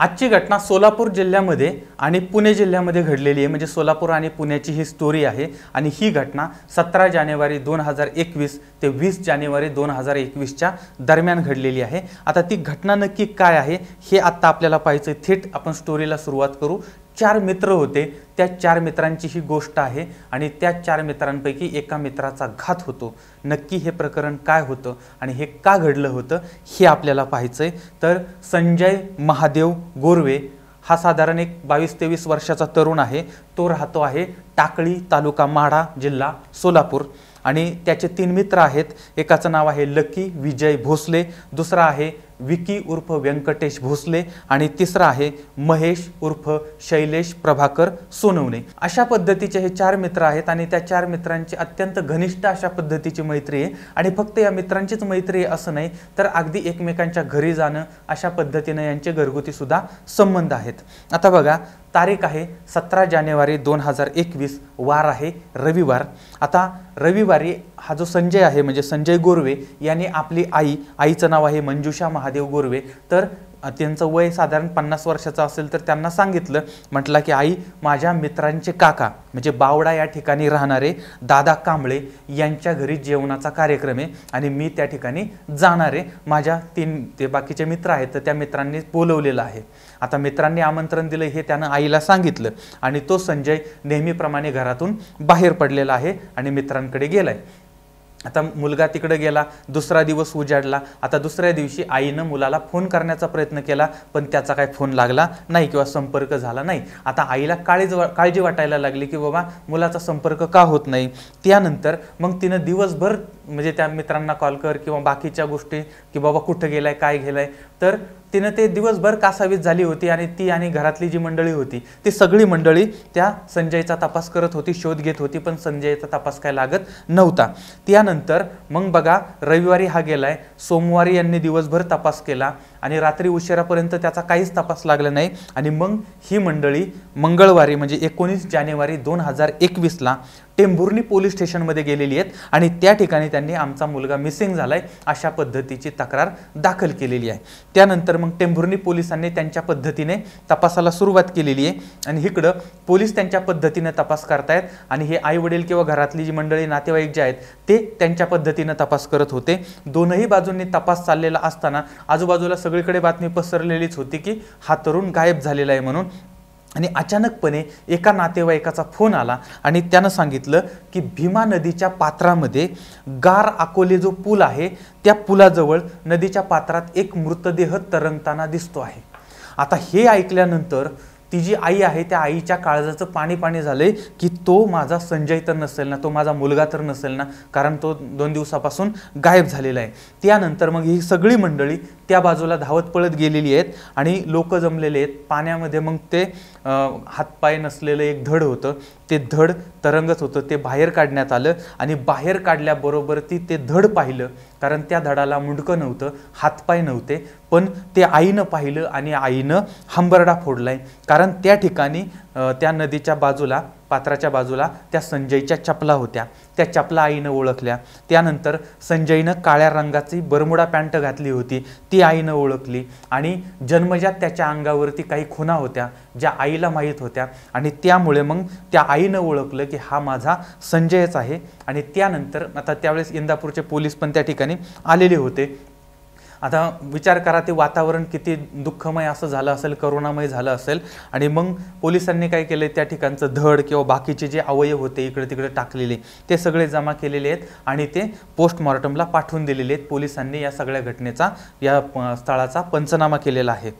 आजची घटना सोलापूर जिल्ह्यामध्ये आणि पुणे जिल्ह्यामध्ये घडलेली आहे म्हणजे सोलापूर आणि पुण्याची ही स्टोरी आहे आणि ही घटना सतरा जानेवारी दोन हजार एकवीस ते वीस जानेवारी दोन हजार एकवीसच्या दरम्यान घडलेली आहे आता ती घटना नक्की काय आहे हे आत्ता आपल्याला पाहिजे थेट आपण स्टोरीला सुरुवात करू चार मित्र होते त्या चार मित्रांची ही गोष्ट आहे आणि त्या चार मित्रांपैकी एका मित्राचा घात होतो नक्की हे प्रकरण काय होतं आणि हे का घडलं होतं हे आपल्याला पाहायचं आहे तर संजय महादेव गोरवे हा साधारण एक बावीस तेवीस वर्षाचा तरुण आहे तो राहतो आहे टाकळी तालुका माढा जिल्हा सोलापूर आणि त्याचे तीन मित्र आहेत एकाचं नाव आहे लकी विजय भोसले दुसरा आहे विकी उर्फ व्यंकटेश भोसले आणि तिसरा आहे महेश उर्फ शैलेश प्रभाकर सोनवणे अशा पद्धतीचे हे चार मित्र आहेत आणि त्या चार मित्रांची अत्यंत घनिष्ठ अशा पद्धतीची मैत्री आहे आणि फक्त या मित्रांचीच मैत्री आहे असं नाही तर अगदी एकमेकांच्या घरी जाणं अशा पद्धतीनं यांचे घरगुतीसुद्धा संबंध आहेत आता बघा तारीख आहे सतरा जानेवारी दोन हजार एकवीस वार आहे रविवार आता रविवारी हा जो संजय आहे म्हणजे संजय गोरवे यांनी आपली आई आईचं नाव आहे मंजुषा महा महादेव गोरवे तर त्यांचं वय साधारण पन्नास वर्षाचं असेल तर त्यांना सांगितलं म्हटलं की आई माझ्या मित्रांचे काका म्हणजे बावडा या ठिकाणी राहणारे दादा कांबळे यांच्या घरी जेवणाचा कार्यक्रम आहे आणि मी त्या ठिकाणी जाणार आहे माझ्या तीन ते बाकीचे मित्र आहेत तर त्या मित्रांनी बोलवलेलं आहे आता मित्रांनी आमंत्रण दिलं हे त्यानं आईला सांगितलं आणि तो संजय नेहमीप्रमाणे घरातून बाहेर पडलेला आहे आणि मित्रांकडे गेला आता मुलगा तिकडे गेला दुसरा दिवस उजाडला आता दुसऱ्या दिवशी आईनं मुलाला फोन करण्याचा प्रयत्न केला पण त्याचा काही फोन लागला नाही किंवा संपर्क झाला नाही आता आईला काळीज काळजी वाटायला लागली की बाबा मुलाचा संपर्क का होत नाही त्यानंतर मग तिनं दिवसभर म्हणजे त्या मित्रांना कॉल कर किंवा बाकीच्या गोष्टी की बाबा कुठं गेलाय काय गेलाय तर तिनं ते दिवसभर कासावीस झाली होती आणि ती आणि घरातली जी मंडळी होती ती सगळी मंडळी त्या संजयचा तपास करत होती शोध घेत होती पण संजयचा तपास काय लागत नव्हता त्यानंतर मग बघा रविवारी हा गेलाय सोमवारी यांनी दिवसभर तपास केला आणि रात्री उशिरापर्यंत त्याचा काहीच तपास लागला नाही आणि मग ही मंडळी मंगळवारी म्हणजे एकोणीस जानेवारी दोन हजार एकवीसला टेंभुर्णी पोलीस स्टेशनमध्ये गेलेली आहेत आणि त्या ठिकाणी त्यांनी आमचा मुलगा मिसिंग झाला आहे अशा पद्धतीची तक्रार दाखल केलेली आहे त्यानंतर मग टेंभुर्णी पोलिसांनी त्यांच्या पद्धतीने तपासाला सुरुवात केलेली आहे आणि इकडं पोलीस त्यांच्या पद्धतीने तपास करतायत आणि हे आई वडील किंवा घरातली जी मंडळी नातेवाईक जे आहेत ते त्यांच्या पद्धतीनं तपास करत होते दोनही बाजूंनी तपास चाललेला असताना आजूबाजूला सगळीकडे बातमी पसरलेलीच होती की हा तरुण गायब झालेला आहे म्हणून आणि अचानकपणे एका नातेवाईकाचा फोन आला आणि त्यानं सांगितलं की भीमा नदीच्या पात्रामध्ये गार अकोले जो पूल आहे त्या पुलाजवळ नदीच्या पात्रात एक मृतदेह तरंगताना दिसतो आहे आता हे ऐकल्यानंतर ती जी आई आहे त्या आईच्या काळजाचं पाणी पाणी झालं की तो माझा संजय तर नसेल ना तो माझा मुलगा तर नसेल ना कारण तो दोन दिवसापासून गायब झालेला आहे त्यानंतर मग ही सगळी मंडळी त्या बाजूला धावत पळत गेलेली आहेत आणि लोक जमलेले आहेत पाण्यामध्ये मग ते हातपाय नसलेलं एक धड होतं ते धड तरंगत होतं ते बाहेर काढण्यात आलं आणि बाहेर काढल्याबरोबर ती ते धड पाहिलं कारण त्या धडाला मुंडकं नव्हतं हातपाय नव्हते पण ते आईनं पाहिलं आणि आईनं हंबरडा फोडलाय कारण त्या ठिकाणी त्या नदीच्या बाजूला पात्राच्या बाजूला त्या संजयच्या चपला होत्या त्या चपला आईनं ओळखल्या त्यानंतर संजयनं काळ्या रंगाची बरमुडा पॅन्ट घातली होती ती आईनं ओळखली आणि जन्मजात त्याच्या अंगावरती काही खुना होत्या ज्या आईला माहीत होत्या आणि त्यामुळे मग त्या आईनं ओळखलं की हा माझा संजयच आहे आणि त्यानंतर आता त्यावेळेस इंदापूरचे पोलीस पण त्या ठिकाणी आलेले होते आता विचार करा ते वातावरण किती दुःखमय असं झालं असेल करोनामय झालं असेल आणि मग पोलिसांनी काय केलं त्या ठिकाणचं धड किंवा बाकीचे जे अवयव होते इकडे तिकडे टाकलेले ते सगळे जमा केलेले आहेत आणि ते पोस्टमॉर्टमला पाठवून दिलेले आहेत पोलिसांनी या सगळ्या घटनेचा या स्थळाचा पंचनामा केलेला आहे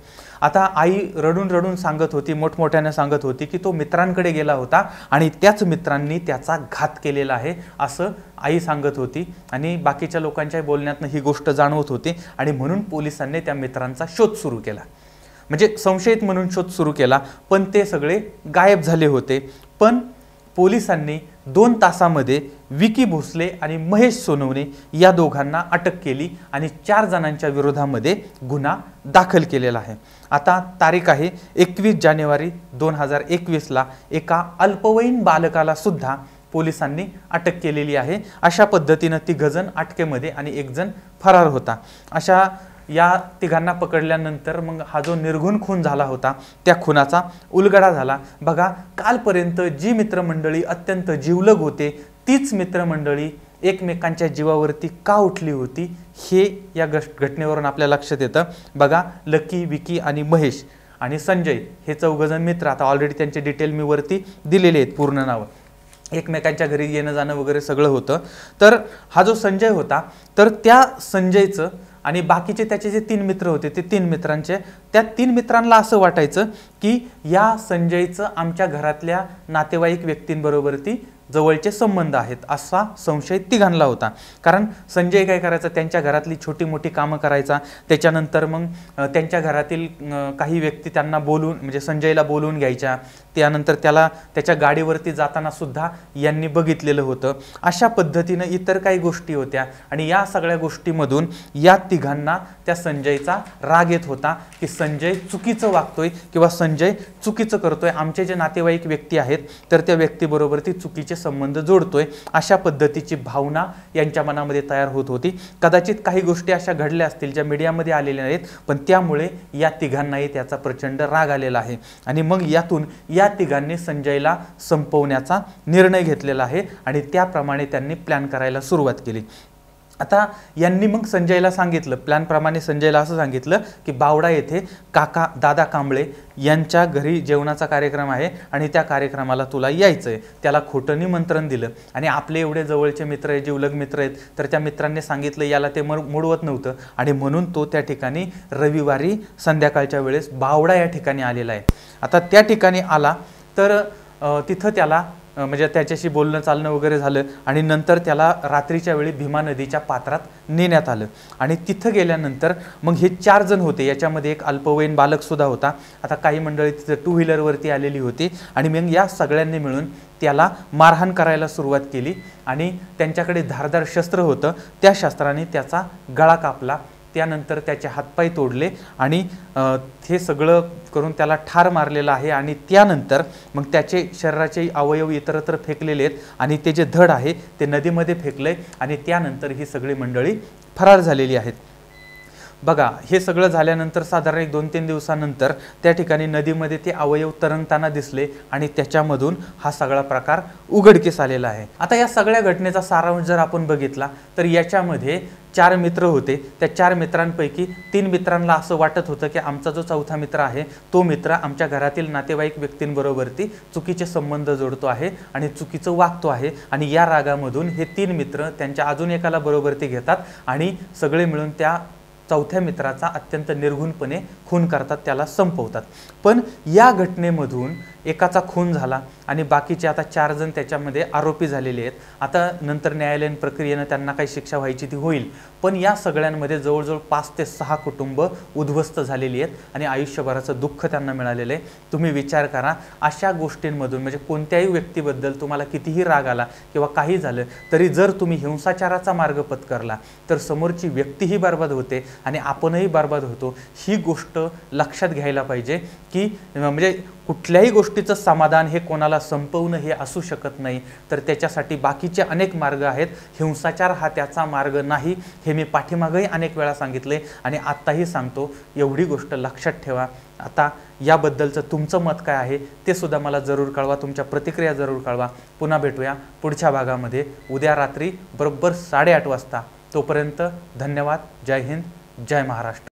आता आई रडून रडून सांगत होती मोठमोठ्यानं सांगत होती की तो मित्रांकडे गेला होता आणि त्याच मित्रांनी त्याचा घात केलेला आहे असं आई सांगत होती आणि बाकीच्या लोकांच्या बोलण्यातनं ही गोष्ट जाणवत होती आणि म्हणून पोलिसांनी त्या मित्रांचा शोध सुरू केला म्हणजे संशयित म्हणून शोध सुरू केला पण ते सगळे गायब झाले होते पण पोलिसांनी दोन तासामध्ये विकी भोसले आणि महेश सोनवणे या दोघांना अटक केली आणि चार जणांच्या विरोधामध्ये गुन्हा दाखल केलेला आहे आता तारीख आहे एकवीस जानेवारी दोन हजार एकवीसला एका अल्पवयीन बालकाला सुद्धा पोलिसांनी अटक केलेली आहे अशा पद्धतीनं ती गजन अटकेमध्ये आणि एकजण फरार होता अशा या तिघांना पकडल्यानंतर मग हा जो निर्घुण खून झाला होता त्या खुनाचा उलगडा झाला बघा कालपर्यंत जी मित्रमंडळी अत्यंत जीवलग होते तीच मित्रमंडळी एकमेकांच्या जीवावरती का उठली होती हे या घटनेवरून आपल्या लक्षात येतं बघा लकी विकी आणि महेश आणि संजय हे चौघजण मित्र आता ऑलरेडी त्यांचे डिटेल मी वरती दिलेले आहेत पूर्ण नावं एकमेकांच्या घरी येणं जाणं वगैरे सगळं होतं तर हा जो संजय होता तर त्या संजयचं आणि बाकीचे त्याचे जे तीन मित्र होते ते तीन मित्रांचे त्या तीन मित्रांना असं वाटायचं की या संजयचं आमच्या घरातल्या नातेवाईक व्यक्तींबरोबर ती जवळचे संबंध आहेत असा संशय तिघांना होता कारण संजय काय करायचा त्यांच्या घरातली छोटी मोठी कामं करायचा त्याच्यानंतर मग त्यांच्या घरातील काही व्यक्ती त्यांना बोलून म्हणजे संजयला बोलवून घ्यायच्या त्यानंतर त्याला त्याच्या गाडीवरती जाताना सुद्धा यांनी बघितलेलं होतं अशा पद्धतीनं इतर काही गोष्टी होत्या आणि या सगळ्या गोष्टीमधून या तिघांना त्या संजयचा राग येत होता की संजय चुकीचं वागतोय किंवा संजय चुकीचं करतोय आमचे जे नातेवाईक व्यक्ती आहेत तर त्या व्यक्तीबरोबर ती चुकीचे संबंध जोडतोय अशा पद्धतीची भावना यांच्या मनामध्ये तयार होत होती कदाचित काही गोष्टी अशा घडल्या असतील ज्या मीडियामध्ये आलेल्या नाहीत पण त्यामुळे या तिघांनाही त्याचा प्रचंड राग आलेला आहे आणि मग यातून या तिघांनी संजयला संपवण्याचा निर्णय घेतलेला आहे आणि त्याप्रमाणे त्यांनी प्लॅन करायला सुरुवात केली आता यांनी मग संजयला सांगितलं प्लॅनप्रमाणे संजयला असं सांगितलं की बावडा येथे काका दादा कांबळे यांच्या घरी जेवणाचा कार्यक्रम आहे आणि त्या कार्यक्रमाला तुला यायचं आहे त्याला खोटं निमंत्रण दिलं आणि आपले एवढे जवळचे मित्र आहे जीवलग मित्र आहेत तर त्या मित्रांनी सांगितलं याला ते मर मोडवत नव्हतं आणि म्हणून तो त्या ठिकाणी रविवारी संध्याकाळच्या वेळेस बावडा या ठिकाणी आलेला आहे आता त्या ठिकाणी आला तर तिथं त्याला म्हणजे त्याच्याशी बोलणं चालणं वगैरे झालं आणि नंतर त्याला रात्रीच्या वेळी भीमा नदीच्या पात्रात नेण्यात आलं आणि तिथं गेल्यानंतर मग हे चार जण होते याच्यामध्ये एक अल्पवयीन बालकसुद्धा होता आता काही मंडळी तिथं टू व्हीलरवरती आलेली होती आणि मग या सगळ्यांनी मिळून त्याला मारहाण करायला सुरुवात केली आणि त्यांच्याकडे धारदार शस्त्र होतं त्या शस्त्राने त्याचा गळा कापला त्यानंतर त्याचे हातपाय तोडले आणि हे सगळं करून त्याला ठार मारलेलं आहे आणि त्यानंतर मग त्याचे शरीराचे अवयव इतरत्र फेकलेले आहेत आणि ते जे धड आहे ते नदीमध्ये फेकलं आणि त्यानंतर ही सगळी मंडळी फरार झालेली आहेत बघा हे सगळं झाल्यानंतर साधारण एक दोन तीन दिवसानंतर त्या ठिकाणी नदीमध्ये ते अवयव तरंगताना दिसले आणि त्याच्यामधून हा सगळा प्रकार उघडकीस आलेला आहे आता या सगळ्या घटनेचा सारांश जर आपण बघितला तर याच्यामध्ये चार मित्र होते त्या चार मित्रांपैकी तीन मित्रांना असं वाटत होतं की आमचा जो चौथा मित्र आहे तो मित्र आमच्या घरातील नातेवाईक व्यक्तींबरोबरती चुकीचे संबंध जोडतो आहे आणि चुकीचं वागतो आहे आणि या रागामधून हे तीन मित्र त्यांच्या अजून एकाला बरोबरती घेतात आणि सगळे मिळून त्या चौथ्या मित्राचा अत्यंत निर्घुणपणे खून करतात त्याला संपवतात पण या घटनेमधून एकाचा खून झाला आणि बाकीचे आता चार जण त्याच्यामध्ये आरोपी झालेले आहेत आता नंतर न्यायालयीन प्रक्रियेनं त्यांना काही शिक्षा व्हायची ती होईल पण या सगळ्यांमध्ये जवळजवळ पाच ते सहा कुटुंब उद्ध्वस्त झालेली आहेत आणि आयुष्यभराचं दुःख त्यांना मिळालेलं आहे तुम्ही विचार करा अशा गोष्टींमधून म्हणजे कोणत्याही व्यक्तीबद्दल तुम्हाला कितीही राग आला किंवा काही झालं तरी जर तुम्ही हिंसाचाराचा मार्ग पत्करला तर समोरची व्यक्तीही बर्बाद होते आणि आपणही बर्बाद होतो ही गोष्ट लक्षात घ्यायला पाहिजे की म्हणजे कुठल्याही गोष्टी गोष्टीचं समाधान हे कोणाला संपवणं हे असू शकत नाही तर त्याच्यासाठी बाकीचे अनेक मार्ग आहेत हिंसाचार हा त्याचा मार्ग नाही हे मी पाठीमागंही अनेक वेळा सांगितले आणि आत्ताही सांगतो एवढी गोष्ट लक्षात ठेवा आता याबद्दलचं तुमचं मत काय आहे ते सुद्धा मला जरूर कळवा तुमच्या प्रतिक्रिया जरूर कळवा पुन्हा भेटूया पुढच्या भागामध्ये उद्या रात्री बरोबर साडेआठ वाजता तोपर्यंत धन्यवाद जय हिंद जय महाराष्ट्र